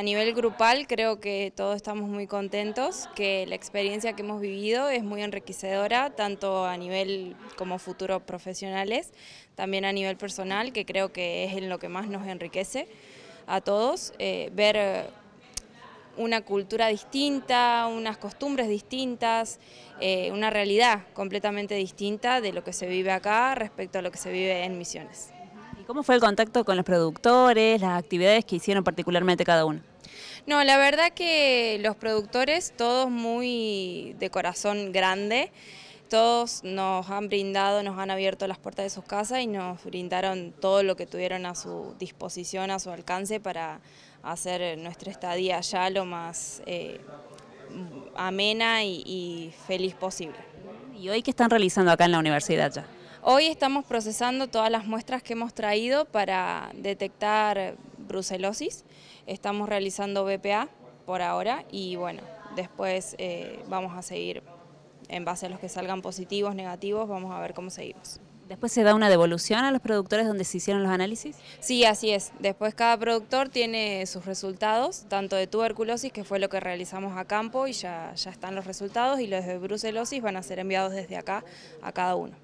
A nivel grupal creo que todos estamos muy contentos, que la experiencia que hemos vivido es muy enriquecedora, tanto a nivel como futuros profesionales, también a nivel personal, que creo que es en lo que más nos enriquece a todos, eh, ver eh, una cultura distinta, unas costumbres distintas, eh, una realidad completamente distinta de lo que se vive acá respecto a lo que se vive en Misiones. ¿Cómo fue el contacto con los productores, las actividades que hicieron particularmente cada uno? No, la verdad que los productores, todos muy de corazón grande, todos nos han brindado, nos han abierto las puertas de sus casas y nos brindaron todo lo que tuvieron a su disposición, a su alcance para hacer nuestra estadía ya lo más eh, amena y feliz posible. ¿Y hoy qué están realizando acá en la universidad ya? Hoy estamos procesando todas las muestras que hemos traído para detectar brucelosis. Estamos realizando BPA por ahora y bueno, después eh, vamos a seguir en base a los que salgan positivos, negativos, vamos a ver cómo seguimos. ¿Después se da una devolución a los productores donde se hicieron los análisis? Sí, así es. Después cada productor tiene sus resultados, tanto de tuberculosis, que fue lo que realizamos a campo y ya, ya están los resultados, y los de brucelosis van a ser enviados desde acá a cada uno.